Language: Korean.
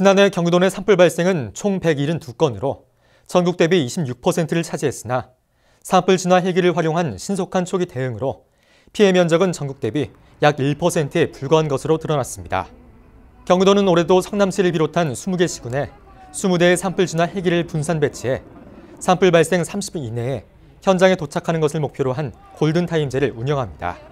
지난해 경기도내 산불 발생은 총 172건으로 전국 대비 26%를 차지했으나 산불 진화 헬기를 활용한 신속한 초기 대응으로 피해 면적은 전국 대비 약 1%에 불과한 것으로 드러났습니다. 경기도는 올해도 성남시를 비롯한 20개 시군에 20대의 산불 진화 헬기를 분산 배치해 산불 발생 30일 이내에 현장에 도착하는 것을 목표로 한 골든타임제를 운영합니다.